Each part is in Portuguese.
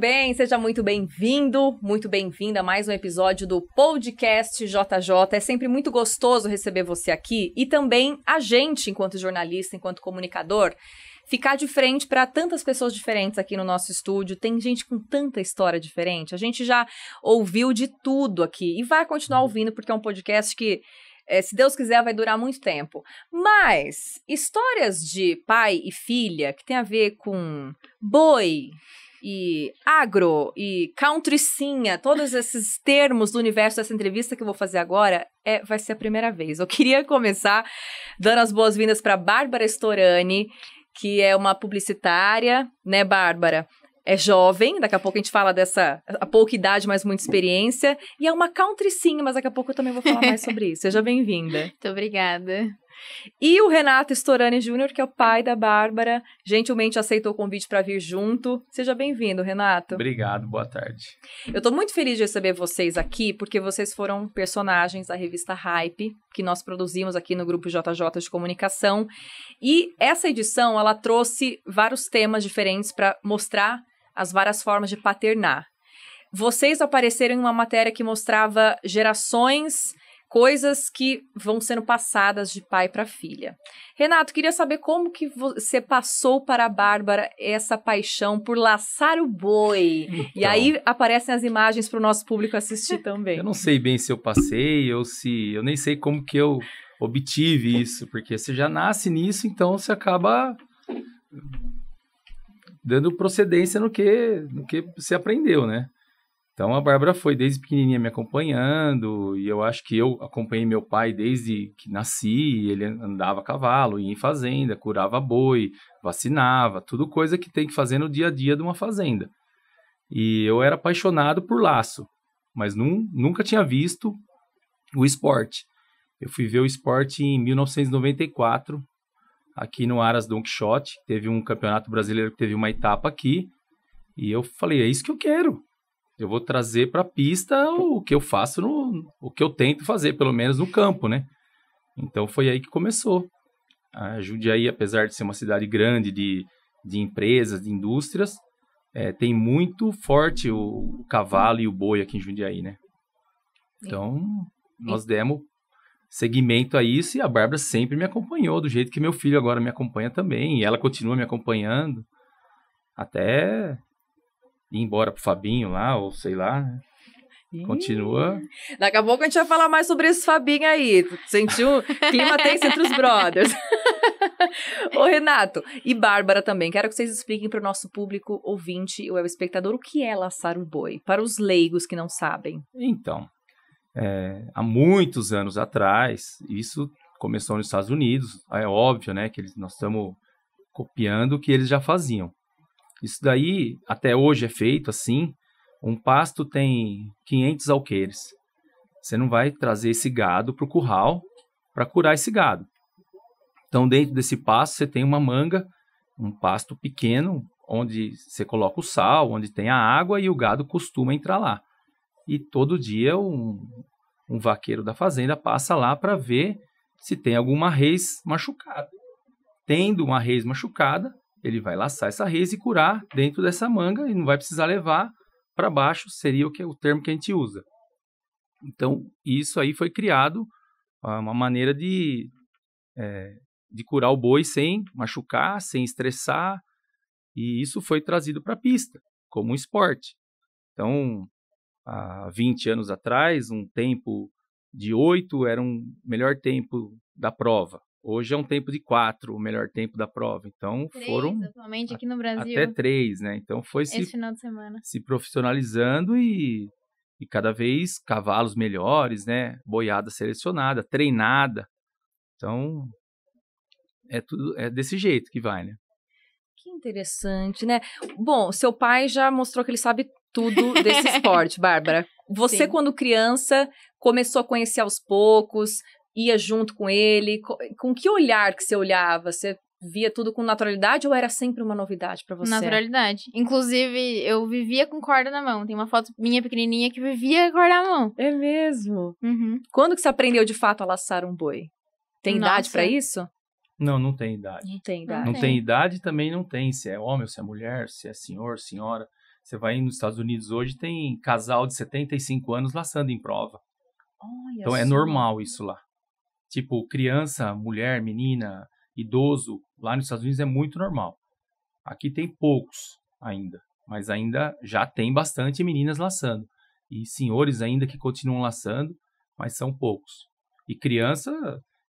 bem, seja muito bem-vindo, muito bem-vinda a mais um episódio do Podcast JJ. É sempre muito gostoso receber você aqui e também a gente, enquanto jornalista, enquanto comunicador, ficar de frente para tantas pessoas diferentes aqui no nosso estúdio. Tem gente com tanta história diferente. A gente já ouviu de tudo aqui e vai continuar ouvindo porque é um podcast que é, se Deus quiser, vai durar muito tempo. Mas histórias de pai e filha que tem a ver com boi, e agro e countrycinha, todos esses termos do universo dessa entrevista que eu vou fazer agora, é, vai ser a primeira vez. Eu queria começar dando as boas-vindas para Bárbara Storani, que é uma publicitária, né, Bárbara? É jovem, daqui a pouco a gente fala dessa a pouca idade, mas muita experiência. E é uma country sim, mas daqui a pouco eu também vou falar mais sobre isso. Seja bem-vinda. Muito obrigada. E o Renato Storani Júnior, que é o pai da Bárbara, gentilmente aceitou o convite para vir junto. Seja bem-vindo, Renato. Obrigado, boa tarde. Eu estou muito feliz de receber vocês aqui, porque vocês foram personagens da revista Hype, que nós produzimos aqui no grupo JJ de Comunicação. E essa edição, ela trouxe vários temas diferentes para mostrar as várias formas de paternar vocês apareceram em uma matéria que mostrava gerações coisas que vão sendo passadas de pai para filha. Renato, queria saber como que você passou para a Bárbara essa paixão por laçar o boi. Então, e aí aparecem as imagens para o nosso público assistir também. Eu não sei bem se eu passei ou se eu nem sei como que eu obtive isso, porque você já nasce nisso, então você acaba dando procedência no que no que você aprendeu, né? Então a Bárbara foi desde pequenininha me acompanhando, e eu acho que eu acompanhei meu pai desde que nasci, ele andava a cavalo, ia em fazenda, curava boi, vacinava, tudo coisa que tem que fazer no dia a dia de uma fazenda. E eu era apaixonado por laço, mas num, nunca tinha visto o esporte. Eu fui ver o esporte em 1994, aqui no Aras Don Quixote, teve um campeonato brasileiro que teve uma etapa aqui, e eu falei, é isso que eu quero. Eu vou trazer para a pista o que eu faço, no, o que eu tento fazer, pelo menos no campo, né? Então foi aí que começou. A Jundiaí, apesar de ser uma cidade grande de, de empresas, de indústrias, é, tem muito forte o, o, cavalo e o boi aqui em Jundiaí, né? É. Então, nós demos seguimento a isso e a Bárbara sempre me acompanhou, do jeito que meu filho agora me acompanha também, e ela continua me acompanhando. Até ir embora pro Fabinho lá, ou sei lá, né? Continua. Daqui a pouco a gente vai falar mais sobre esse Fabinho aí. Sentiu? Clima tenso entre os brothers. Ô, Renato, e Bárbara também. Quero que vocês expliquem para o nosso público ouvinte o web espectador o que é laçar o boi, para os leigos que não sabem. Então, é, há muitos anos atrás, isso começou nos Estados Unidos. É óbvio, né, que eles, nós estamos copiando o que eles já faziam. Isso daí, até hoje, é feito assim. Um pasto tem 500 alqueires. Você não vai trazer esse gado para o curral para curar esse gado. Então, dentro desse pasto, você tem uma manga, um pasto pequeno, onde você coloca o sal, onde tem a água e o gado costuma entrar lá. E todo dia um, um vaqueiro da fazenda passa lá para ver se tem alguma reis machucada. Tendo uma reis machucada, ele vai laçar essa res e curar dentro dessa manga e não vai precisar levar para baixo, seria o, que, é o termo que a gente usa. Então, isso aí foi criado ah, uma maneira de, é, de curar o boi sem machucar, sem estressar, e isso foi trazido para a pista, como um esporte. Então, há 20 anos atrás, um tempo de 8 era um melhor tempo da prova. Hoje é um tempo de quatro, o melhor tempo da prova. Então três, foram. Atualmente aqui no Brasil. Até três, né? Então foi se, se profissionalizando e, e cada vez cavalos melhores, né? Boiada selecionada, treinada. Então é tudo é desse jeito que vai, né? Que interessante, né? Bom, seu pai já mostrou que ele sabe tudo desse esporte, Bárbara. Você, Sim. quando criança, começou a conhecer aos poucos, ia junto com ele? Com, que olhar que você olhava? Você via tudo com naturalidade ou era sempre uma novidade para você? Naturalidade. Inclusive, eu vivia com corda na mão. Tem uma foto minha pequenininha que vivia com corda na mão. É mesmo? Uhum. Quando que você aprendeu de fato a laçar um boi? Tem Nossa. idade para isso? Não, não tem idade. Não tem idade. Não tem idade também não tem. Se é homem, se é mulher, se é senhor, senhora. Você vai nos Estados Unidos hoje, tem casal de 75 anos laçando em prova. Olha então é normal isso lá. Tipo, criança, mulher, menina, idoso, lá nos Estados Unidos é muito normal. Aqui tem poucos ainda, mas ainda já tem bastante meninas laçando. E senhores ainda que continuam laçando, mas são poucos. E criança,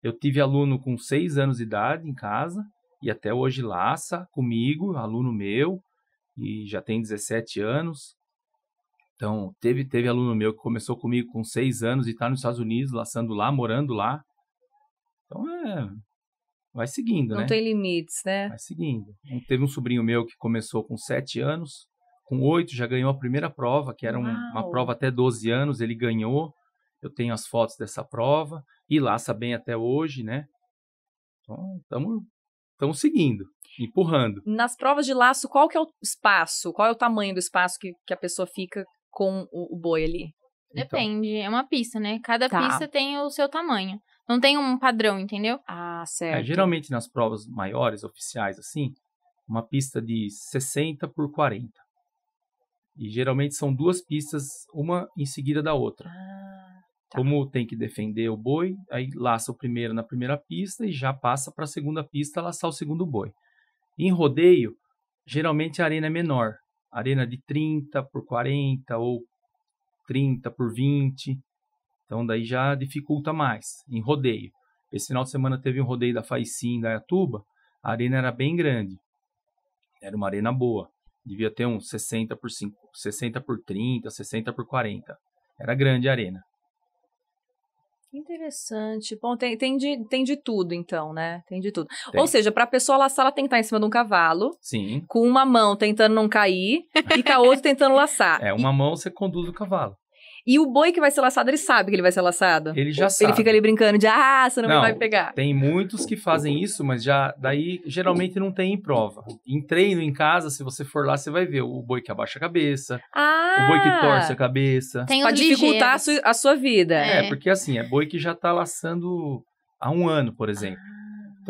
eu tive aluno com 6 anos de idade em casa, e até hoje laça comigo, aluno meu, e já tem 17 anos. Então, teve, teve aluno meu que começou comigo com 6 anos e está nos Estados Unidos, laçando lá, morando lá. Então é. Vai seguindo, não né? Não tem limites, né? Vai seguindo. Teve um sobrinho meu que começou com 7 anos, com 8 já ganhou a primeira prova, que era um, uma prova até 12 anos, ele ganhou. Eu tenho as fotos dessa prova e laça bem até hoje, né? Então, estamos seguindo, empurrando. Nas provas de laço, qual que é o espaço? Qual é o tamanho do espaço que, que a pessoa fica com o, o boi ali? Depende, então. é uma pista, né? Cada tá. pista tem o seu tamanho. Não tem um padrão, entendeu? Ah, é, certo. É, geralmente nas provas maiores, oficiais, assim, uma pista de 60 por 40. E geralmente são duas pistas, uma em seguida da outra. Ah, tá. Como tem que defender o boi, aí laça o primeiro na primeira pista e já passa para a segunda pista laçar o segundo boi. Em rodeio, geralmente a arena é menor. Arena de 30 por 40 ou 30 por 20. Então daí já dificulta mais em rodeio. Esse final de semana teve um rodeio da Faicim, da Iatuba, a arena era bem grande. Era uma arena boa. Devia ter uns 60 por 5, 60 por 30, 60 por 40. Era grande a arena. Interessante. Bom, tem, tem, de, tem de tudo, então, né? Tem de tudo. Tem. Ou seja, para a pessoa laçar, ela tem que estar em cima de um cavalo. Sim. Com uma mão tentando não cair e com a outra tentando laçar. É, uma e... mão você conduz o cavalo. E o boi que vai ser laçado, ele sabe que ele vai ser laçado. Ele já ele sabe. Ele fica ali brincando de, ah, você não, não vai pegar. Tem muitos que fazem isso, mas já daí geralmente não tem em prova. Em treino, em casa, se você for lá, você vai ver o boi que abaixa a cabeça, ah, o boi que ah! torce a cabeça. Tem pra dificultar a sua, a sua, vida. É. é, porque assim, é boi que já tá laçando há um ano, por exemplo. Ah.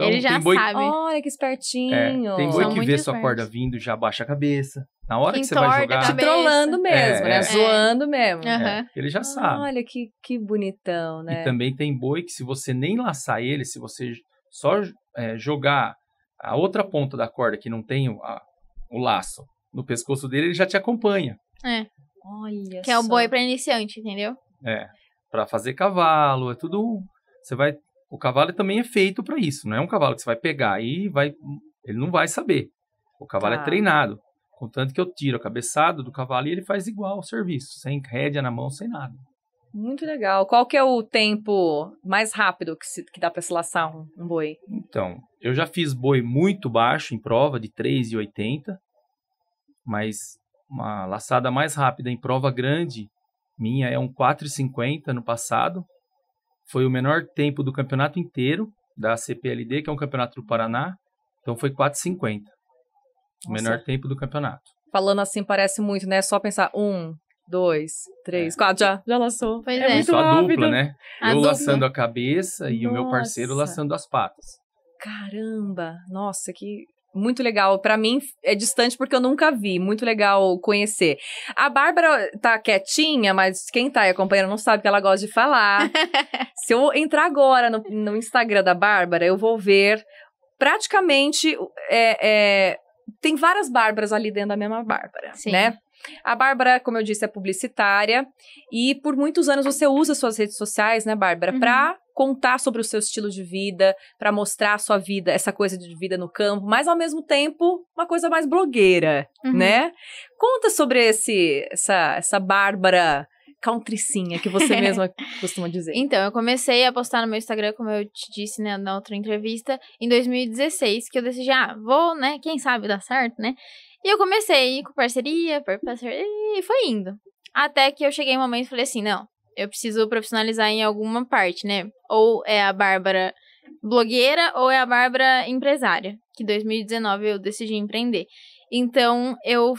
Então, ele já boi... sabe. Olha que espertinho. É, tem boi São que vê espertos. sua corda vindo já abaixa a cabeça. Na hora que, que você vai jogar. Te tá trolando mesmo, né? é, né? É. Zoando mesmo. Uhum. ele já sabe. Olha que, que bonitão, né? E também tem boi que se você nem laçar ele, se você só é, jogar a outra ponta da corda que não tem o, a, o laço no pescoço dele, ele já te acompanha. É. Olha Que só. é o boi para iniciante, entendeu? É. Para fazer cavalo, é tudo. Você vai o cavalo também é feito para isso, não é um cavalo que você vai pegar e vai. Ele não vai saber. O cavalo é tá. treinado. Contanto que eu tiro a cabeçada do cavalo e ele faz igual o serviço, sem rédea na mão, sem nada. Muito legal. Qual que é o tempo mais rápido que, se, que dá para se laçar um, um, boi? Então, eu já fiz boi muito baixo em prova, de 3,80, mas uma laçada mais rápida em prova grande minha é um 4,50 no passado, foi o menor tempo do campeonato inteiro da CPLD, que é um campeonato do Paraná. Então foi 4,50. O menor tempo do campeonato. Falando assim parece muito, né? Só pensar um, dois, três, é. quatro, já, já laçou. Pois é, é. Muito a dupla, né? A Eu dupla. laçando a cabeça e Nossa. o meu parceiro laçando as patas. Caramba! Nossa, que muito legal. Para mim é distante porque eu nunca vi. Muito legal conhecer. A Bárbara tá quietinha, mas quem tá aí acompanhando não sabe que ela gosta de falar. Se eu entrar agora no, no Instagram da Bárbara, eu vou ver praticamente. É, é, tem várias Bárbaras ali dentro da mesma Bárbara, Sim. né? A Bárbara, como eu disse, é publicitária e por muitos anos você usa suas redes sociais, né, Bárbara, uhum. para contar sobre o seu estilo de vida, para mostrar a sua vida, essa coisa de vida no campo, mas ao mesmo tempo uma coisa mais blogueira, uhum. né? Conta sobre esse essa essa Bárbara countrycinha que você mesma costuma dizer. Então, eu comecei a postar no meu Instagram, como eu te disse né, na outra entrevista, em 2016, que eu decidi, ah, vou, né, quem sabe dá certo, né? E eu comecei com parceria, parceria, e foi indo. Até que eu cheguei em um momento e falei assim, não, eu preciso profissionalizar em alguma parte, né? Ou é a Bárbara blogueira ou é a Bárbara empresária, que 2019 eu decidi empreender. Então, eu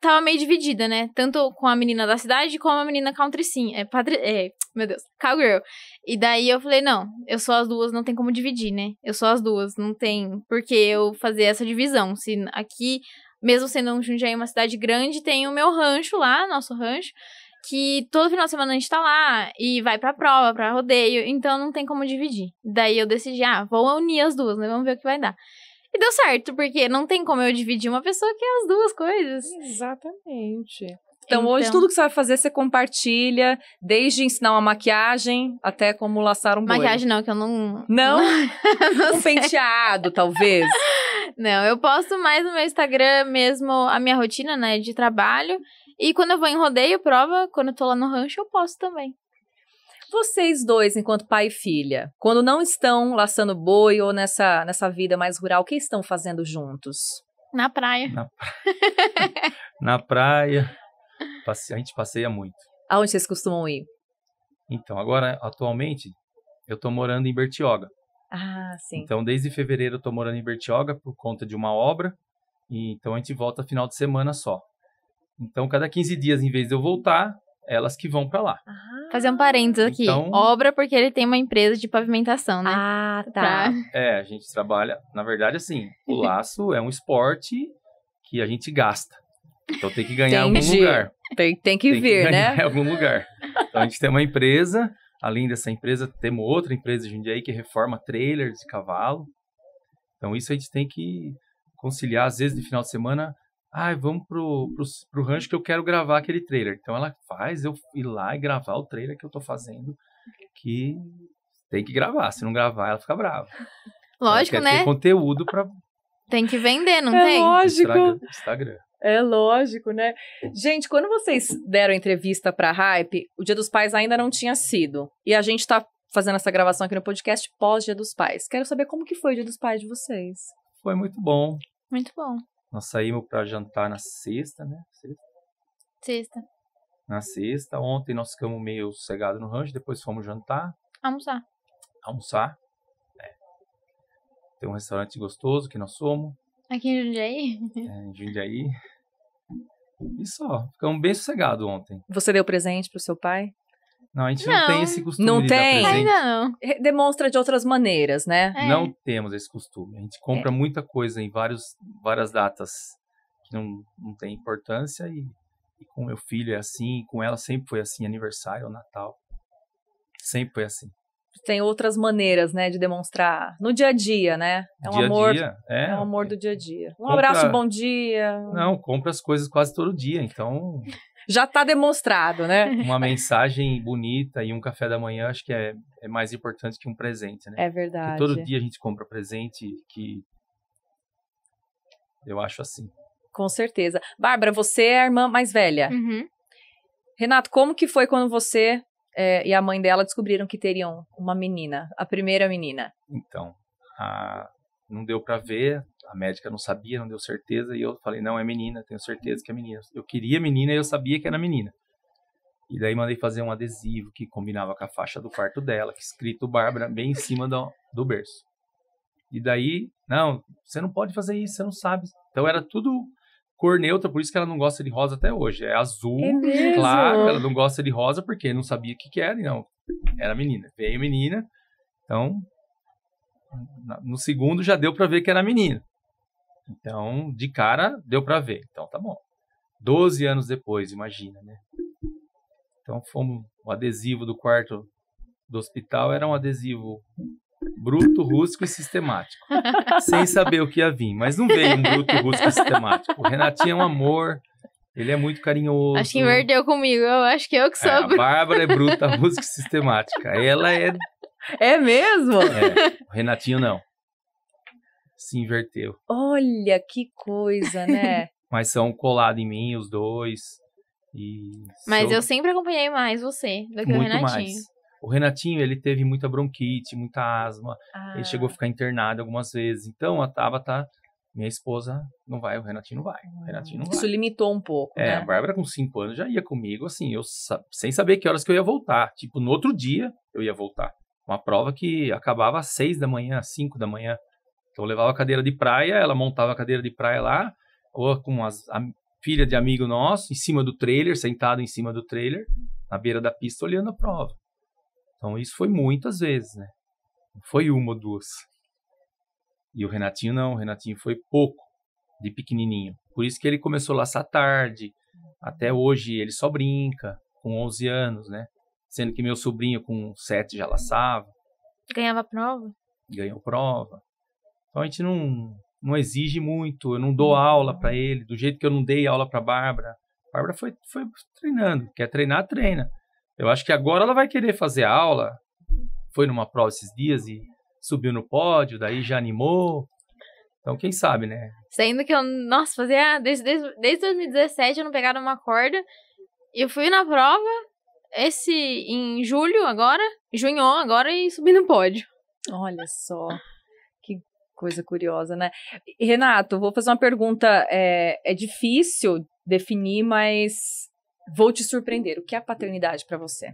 tava meio dividida, né? Tanto com a menina da cidade como a menina country sim. É, padre, é, meu Deus, cowgirl. E daí eu falei, não, eu sou as duas, não tem como dividir, né? Eu sou as duas, não tem por que eu fazer essa divisão. Se aqui, mesmo sendo um Jundiaí uma cidade grande, tem o meu rancho lá, nosso rancho que todo final de semana a gente tá lá e vai pra prova, pra rodeio, então não tem como dividir. Daí eu decidi, ah, vou unir as duas, né? Vamos ver o que vai dar. E deu certo, porque não tem como eu dividir uma pessoa que é as duas coisas. Exatamente. Então, então, hoje tudo que você vai fazer, você compartilha, desde ensinar uma maquiagem até como laçar um boi. Maquiagem não, que eu não. Não? não um penteado, talvez. Não, eu posto mais no meu Instagram mesmo a minha rotina, né, de trabalho e quando eu vou em rodeio, prova, quando eu tô lá no rancho, eu posso também. Vocês dois, enquanto pai e filha, quando não estão laçando boi ou nessa, nessa vida mais rural, o que estão fazendo juntos? Na praia. Na, Na praia. Passe... A gente passeia muito. Aonde vocês costumam ir? Então, agora, atualmente, eu tô morando em Bertioga. Ah, sim. Então, desde fevereiro eu tô morando em Bertioga por conta de uma obra. E, então, a gente volta final de semana só. Então, cada 15 dias, em vez de eu voltar, elas que vão para lá. Ah. fazer um parênteses aqui. Então, obra porque ele tem uma empresa de pavimentação, né? Ah, tá. É, a gente trabalha, na verdade, assim, o laço é um esporte que a gente gasta. Então tem que ganhar algum lugar. Tem, tem que tem vir, que né? Em algum lugar. Então a gente tem uma empresa, além dessa empresa, temos outra empresa de aí que reforma trailers de cavalo. Então isso a gente tem que conciliar, às vezes, de final de semana, ai, ah, vamos pro, pro, pro rancho que eu quero gravar aquele trailer. Então ela faz eu ir lá e gravar o trailer que eu tô fazendo, que tem que gravar. Se não gravar, ela fica brava. Lógico, ela quer né? Ter conteúdo pra. Tem que vender, não é tem? Lógico. Instagram. É lógico, né? Gente, quando vocês deram entrevista pra Hype, o Dia dos Pais ainda não tinha sido. E a gente tá fazendo essa gravação aqui no podcast pós-Dia dos Pais. Quero saber como que foi o Dia dos Pais de vocês. Foi muito bom. Muito bom. Nós saímos para jantar na sexta, né? Sexta. sexta. Na sexta. Ontem nós ficamos meio sossegados no rancho, depois fomos jantar. Almoçar. Almoçar. É. Tem um restaurante gostoso que nós somos. Aqui em Jundiaí? É, em Jundiaí. E só, ficamos bem sossegados ontem. Você deu presente pro seu pai? Não, a gente não, não tem esse costume. Não tem? não. Demonstra de outras maneiras, né? É. Não temos esse costume. A gente compra é. muita coisa em vários, várias datas que não, não tem importância e, e com meu filho é assim, com ela sempre foi assim, aniversário, Natal. Sempre foi assim tem outras maneiras, né, de demonstrar no dia a dia, né? É um dia amor, dia, é, é, um amor do dia a dia. Um compra, abraço, bom dia. Não, compra as coisas quase todo dia, então já está demonstrado, né? Uma mensagem bonita e um café da manhã acho que é, é mais importante que um presente, né? É verdade. Porque todo dia a gente compra presente que eu acho assim. Com certeza. Bárbara, você é a irmã mais velha. Uhum. Renato, como que foi quando você é, e a mãe dela descobriram que teriam uma menina, a primeira menina? Então, a, não deu para ver, a médica não sabia, não deu certeza, e eu falei, não, é menina, tenho certeza que é menina. Eu queria menina e eu sabia que era menina. E daí mandei fazer um adesivo que combinava com a faixa do quarto dela, que escrito Bárbara bem em cima do, do berço. E daí, não, você não pode fazer isso, você não sabe. Então era tudo cor neutra, por isso que ela não gosta de rosa até hoje. É azul, é claro, ela não gosta de rosa porque não sabia o que, que era, não. Era menina, veio menina. Então, no segundo já deu para ver que era menina. Então, de cara, deu para ver. Então, tá bom. Doze anos depois, imagina, né? Então, fomos, o adesivo do quarto do hospital era um adesivo bruto, rústico e sistemático. sem saber o que ia vir. Mas não veio um bruto, rústico e sistemático. O Renatinho é um amor. Ele é muito carinhoso. Acho que inverteu comigo. Eu acho que eu é que sou. É, a Bárbara é bruta, rústica e sistemática. Ela é é mesmo? É, o Renatinho não. Se inverteu. Olha que coisa, né? Mas são colados em mim, os dois. E Mas sou... eu sempre acompanhei mais você do que Muito o Renatinho. Mais. O Renatinho, ele teve muita bronquite, muita asma. Ah. Ele chegou a ficar internado algumas vezes. Então, a Tabata, tá, minha esposa, não vai, o Renatinho não vai. O ah. Renatinho não Isso vai. limitou um pouco, é, né? A Bárbara, com cinco anos, já ia comigo, assim, eu sem saber que horas que eu ia voltar. Tipo, no outro dia, eu ia voltar. Uma prova que acabava às seis da manhã, às cinco da manhã. Então eu levava a cadeira de praia, ela montava a cadeira de praia lá, ou com as, a filha de amigo nosso, em cima do trailer, sentado em cima do trailer, na beira da pista, olhando a prova. Então isso foi muitas vezes, né? Não foi uma ou duas. E o Renatinho não, o Renatinho foi pouco, de pequenininho. Por isso que ele começou a laçar tarde, até hoje ele só brinca, com 11 anos, né? Sendo que meu sobrinho com sete já laçava. Ganhava prova? Ganhou prova. Então a gente não, não exige muito. Eu não dou aula para uhum. ele, do jeito que eu não dei aula para Bárbara. Bárbara foi, foi treinando. Quer treinar, treina. Eu acho que agora ela vai querer fazer aula. Foi numa prova esses dias e subiu no pódio, daí já animou. Então, quem sabe, né? sendo que eu, nossa, fazia. Desde, desde, desde 2017 eu não pegava uma corda. Eu fui na prova, esse em julho agora, junho agora e subir no pódio. Olha só. Que coisa curiosa, né? Renato, vou fazer uma pergunta. É, é difícil definir, mas vou te surpreender. O que é paternidade para você?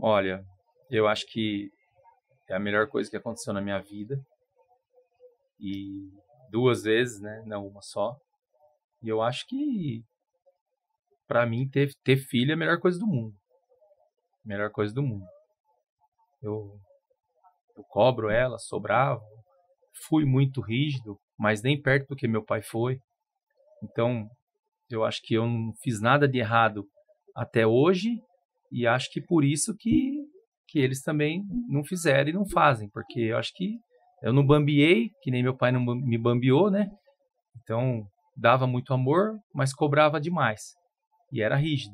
Olha, eu acho que é a melhor coisa que aconteceu na minha vida. E duas vezes, né? Não uma só. E eu acho que para mim, ter, ter filho é a melhor coisa do mundo. Melhor coisa do mundo. Eu, eu cobro ela, sou bravo. Fui muito rígido, mas nem perto do que meu pai foi. Então, eu acho que eu não fiz nada de errado até hoje e acho que por isso que, que eles também não fizeram e não fazem, porque eu acho que eu não bambiei, que nem meu pai não me bambiou, né? Então, dava muito amor, mas cobrava demais e era rígido.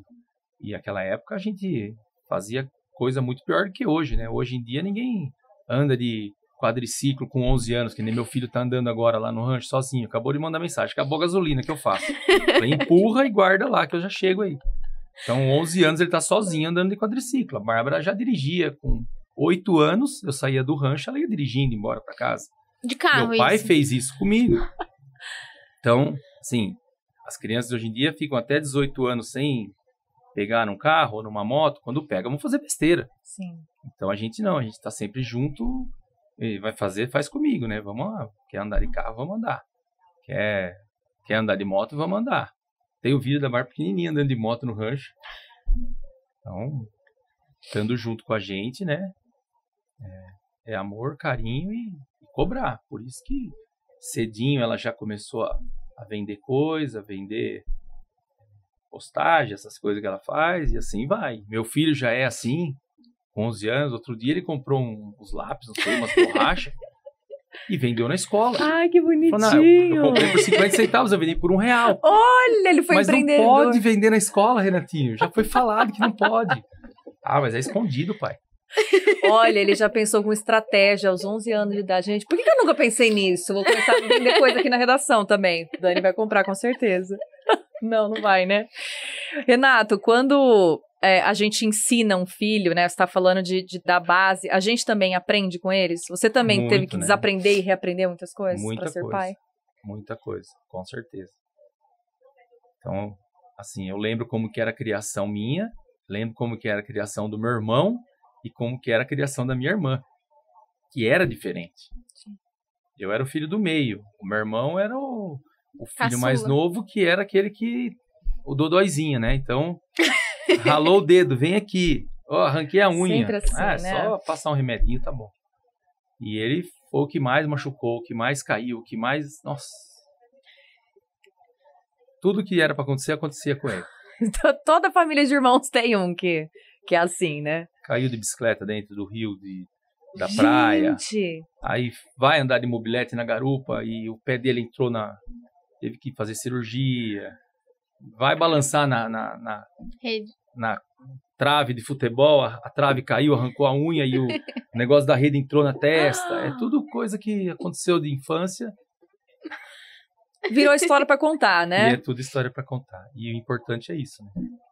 E naquela época a gente fazia coisa muito pior do que hoje, né? Hoje em dia ninguém anda de quadriciclo com 11 anos, que nem meu filho tá andando agora lá no rancho sozinho, acabou de mandar mensagem, acabou a gasolina, que eu faço? empurra e guarda lá, que eu já chego aí. Então, 11 anos ele tá sozinho andando de quadriciclo. A Bárbara já dirigia com 8 anos, eu saía do rancho, ela ia dirigindo embora para casa. De carro, Meu pai isso. fez isso comigo. Então, assim, as crianças hoje em dia ficam até 18 anos sem pegar num carro ou numa moto. Quando pega, vão fazer besteira. Sim. Então a gente não, a gente está sempre junto. E vai fazer, faz comigo, né? Vamos lá. Quer andar de carro, vamos andar. Quer, quer andar de moto, vamos andar. Tem o vídeo da Mar pequenininha andando de moto no rancho. Então, estando junto com a gente, né? É, é amor, carinho e, e cobrar. Por isso que cedinho ela já começou a a vender coisa, a vender é, postagem, essas coisas que ela faz, e assim vai. Meu filho já é assim, com 11 anos. Outro dia ele comprou um, uns lápis, não sei, umas borrachas, e vendeu na escola. Ai, que bonitinho! Falou, eu, comprei por 50 centavos, eu vendi por um real. Olha, ele foi empreendedor. Mas não pode vender na escola, Renatinho. Já foi falado que não pode. Ah, mas é escondido, pai. Olha, ele já pensou com estratégia aos 11 anos de idade. Gente, por que eu nunca pensei nisso? Vou começar a vender coisa aqui na redação também. Dani vai comprar com certeza. Não, não vai, né? Renato, quando é, a gente ensina um filho, né? Você está falando de, de dar base, a gente também aprende com eles? Você também Muito, teve que né? desaprender e reaprender muitas coisas para ser coisa. pai? Muita coisa, com certeza. Então, assim, eu lembro como que era a criação minha, lembro como que era a criação do meu irmão, e como que era a criação da minha irmã, que era diferente. Eu era o filho do meio, o meu irmão era o, o filho mais novo, que era aquele que o dodóizinho, né? Então, ralou o dedo, vem aqui. Ó, oh, arranquei a unha. Assim, ah, é né? só passar um remedinho, tá bom. E ele foi o que mais machucou, o que mais caiu, o que mais, nossa. Tudo que era para acontecer acontecia com ele. Toda família de irmãos tem um que que é assim, né? caiu de bicicleta dentro do rio de, da Gente. praia. Aí vai andar de mobilete na garupa e o pé dele entrou na. Teve que fazer cirurgia. Vai balançar na, na, na, na trave de futebol, a, a, trave caiu, arrancou a unha e o negócio da rede entrou na testa. É tudo coisa que aconteceu de infância. Virou história para contar, né? E é tudo história para contar. E o importante é isso, né?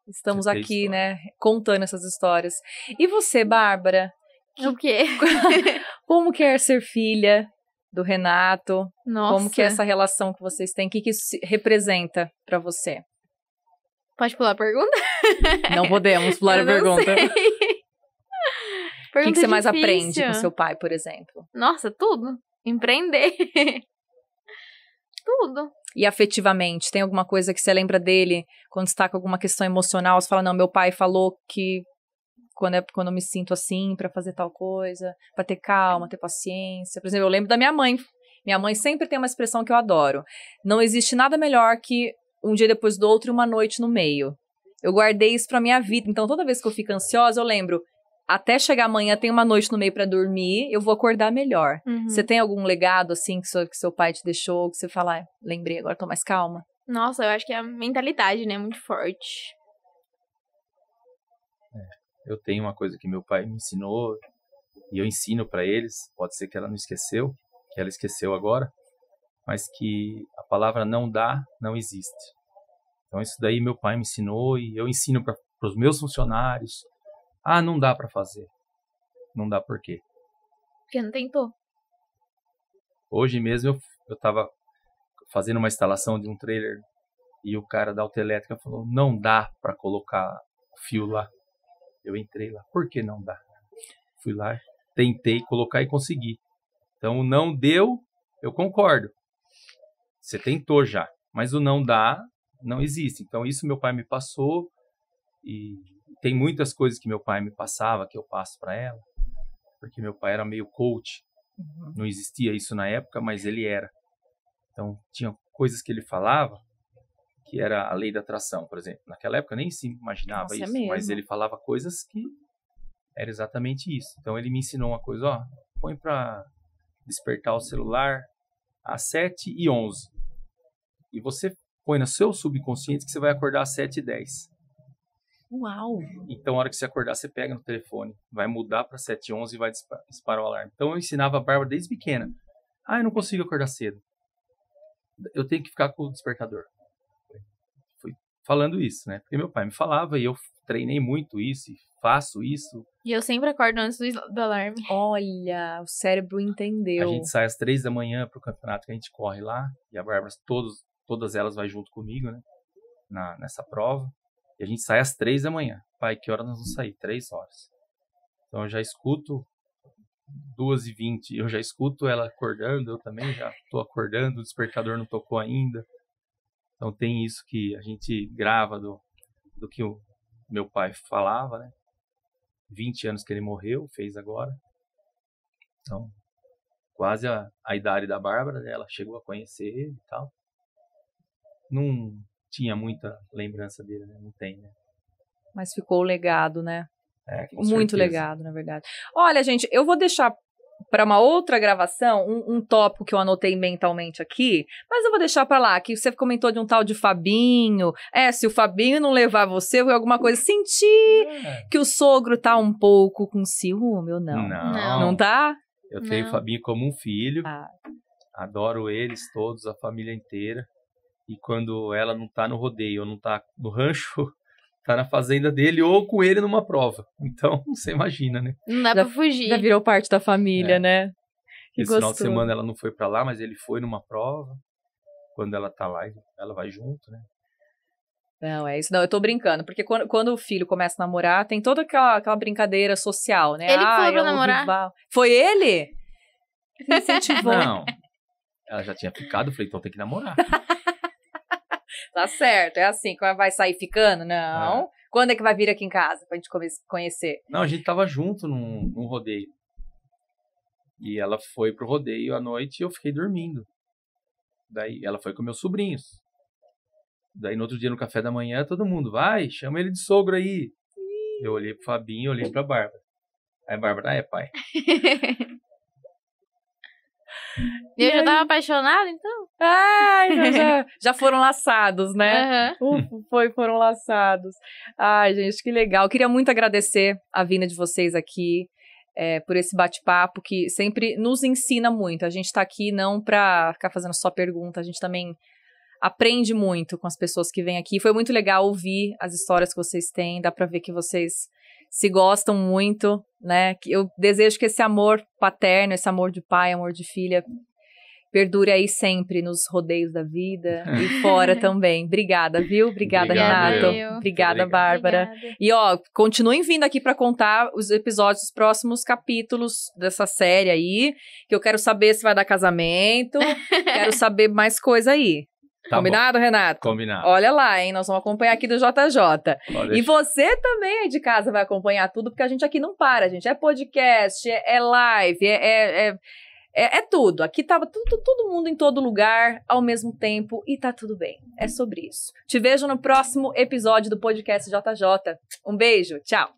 Estamos é aqui, né, contando essas histórias. E você, Bárbara? É o quê? Como que é ser filha do Renato? Nossa. Como que é essa relação que vocês têm? O que, que isso representa para você? Pode pular a pergunta? Não podemos pular Eu a pergunta. pergunta. O que, que você mais difícil. aprende com seu pai, por exemplo? Nossa, tudo. Empreender. tudo. E afetivamente, tem alguma coisa que você lembra dele quando está com alguma questão emocional? Você fala, não, meu pai falou que quando, é, quando eu me sinto assim, para fazer tal coisa, para ter calma, ter paciência. Por exemplo, eu lembro da minha mãe. Minha mãe sempre tem uma expressão que eu adoro. Não existe nada melhor que um dia depois do outro e uma noite no meio. Eu guardei isso pra minha vida. Então, toda vez que eu fico ansiosa, eu lembro, até chegar amanhã tem uma noite no meio para dormir, eu vou acordar melhor. Uhum. Você tem algum legado assim que seu, que seu pai te deixou, que você fala, ah, lembrei, agora tô mais calma? Nossa, eu acho que é a mentalidade, né, muito forte. É, eu tenho uma coisa que meu pai me ensinou e eu ensino para eles, pode ser que ela não esqueceu, que ela esqueceu agora, mas que a palavra não dá não existe. Então isso daí meu pai me ensinou e eu ensino para os meus funcionários, ah, não dá para fazer. Não dá por quê? Porque não tentou. Hoje mesmo eu, eu tava fazendo uma instalação de um trailer e o cara da autoelétrica falou: "Não dá para colocar fio lá". Eu entrei lá. Por que não dá? Fui lá, tentei colocar e consegui. Então, não deu, eu concordo. Você tentou já, mas o não dá não existe. Então, isso meu pai me passou e tem muitas coisas que meu pai me passava, que eu passo para ela, porque meu pai era meio coach. Uhum. Não existia isso na época, mas ele era. Então, tinha coisas que ele falava que era a lei da atração, por exemplo. Naquela época nem se imaginava Nossa, é isso, é mas ele falava coisas que era exatamente isso. Então ele me ensinou uma coisa, ó, põe para despertar o celular às 7 e 11. E você põe no seu subconsciente que você vai acordar às 7 e 10. Uau! Então, a hora que você acordar, você pega no telefone, vai mudar para 711 e vai disparar, o alarme. Então, eu ensinava a Bárbara desde pequena. Ah, eu não consigo acordar cedo. Eu tenho que ficar com o despertador. Fui falando isso, né? Porque meu pai me falava e eu treinei muito isso e faço isso. E eu sempre acordo antes do, alarme. Olha, o cérebro entendeu. A gente sai às três da manhã pro campeonato que a gente corre lá e a Bárbara, todos, todas elas vai junto comigo, né? Na, nessa prova. E a gente sai às três da manhã. Pai, que hora nós vamos sair? Três horas. Então eu já escuto duas e vinte. Eu já escuto ela acordando. Eu também já estou acordando. O despertador não tocou ainda. Então tem isso que a gente grava do, do que o meu pai falava, né? 20 anos que ele morreu, fez agora. Então, quase a, a idade da Bárbara, né? ela chegou a conhecer ele e tal. num tinha muita lembrança dele, né? Não tem, né? Mas ficou o legado, né? É, com Muito certeza. legado, na verdade. Olha, gente, eu vou deixar para uma outra gravação um, um, tópico que eu anotei mentalmente aqui, mas eu vou deixar para lá, que você comentou de um tal de Fabinho. É, se o Fabinho não levar você, foi alguma coisa. Senti é. que o sogro tá um pouco com ciúme ou não? Não. Não, não tá? Eu não. tenho o Fabinho como um filho. Ah. Adoro eles todos, a família inteira. E quando ela não está no rodeio, ou não está no rancho, tá na fazenda dele ou com ele numa prova. Então, você imagina, né? Não dá já, pra fugir. Já virou parte da família, é. né? Que Esse gostoso. final de semana ela não foi para lá, mas ele foi numa prova. Quando ela tá lá, ela vai junto, né? Não, é isso. Não, eu tô brincando. Porque quando, quando o filho começa a namorar, tem toda aquela, aquela brincadeira social, né? Ele ah, foi pra é namorar? Rival. Foi ele? Me incentivou. Né? Não. Ela já tinha ficado, falei, então tem que namorar tá certo, é assim. Como vai sair ficando? Não. É. Quando é que vai vir aqui em casa pra gente conhecer? Não, a gente tava junto num, num rodeio. E ela foi pro rodeio à noite e eu fiquei dormindo. Daí ela foi com meus sobrinhos. Daí no outro dia, no café da manhã, todo mundo, vai, chama ele de sogro aí. Eu olhei pro Fabinho, olhei pra Bárbara. Aí a Bárbara, ah, é pai. E, eu já tava apaixonada, então? Ai, ah, então já, já, já foram laçados, né? Uhum. foi, foram laçados. Ai, gente, que legal. Queria muito agradecer a vinda de vocês aqui. É, por esse bate-papo que sempre nos ensina muito. A gente está aqui não para ficar fazendo só pergunta, a gente também aprende muito com as pessoas que vêm aqui. Foi muito legal ouvir as histórias que vocês têm, dá para ver que vocês se gostam muito, né? Eu desejo que esse amor paterno, esse amor de pai, amor de filha, perdure aí sempre nos rodeios da vida e fora também. Obrigada, viu? Obrigada, Obrigado, Renato. Eu. Obrigada, Bárbara. Obrigada. E ó, continuem vindo aqui para contar os episódios, os próximos capítulos dessa série aí, que eu quero saber se vai dar casamento, quero saber mais coisa aí. Tá Combinado, bom. Renato? Combinado. Olha lá, hein? Nós vamos acompanhar aqui do JJ. E você também aí de casa vai acompanhar tudo, porque a gente aqui não para, gente. É podcast, é, é live, é, é, é, tudo. Aqui tava tudo, todo mundo em todo lugar, ao mesmo tempo, e tá tudo bem. É sobre isso. Te vejo no próximo episódio do podcast JJ. Um beijo, tchau.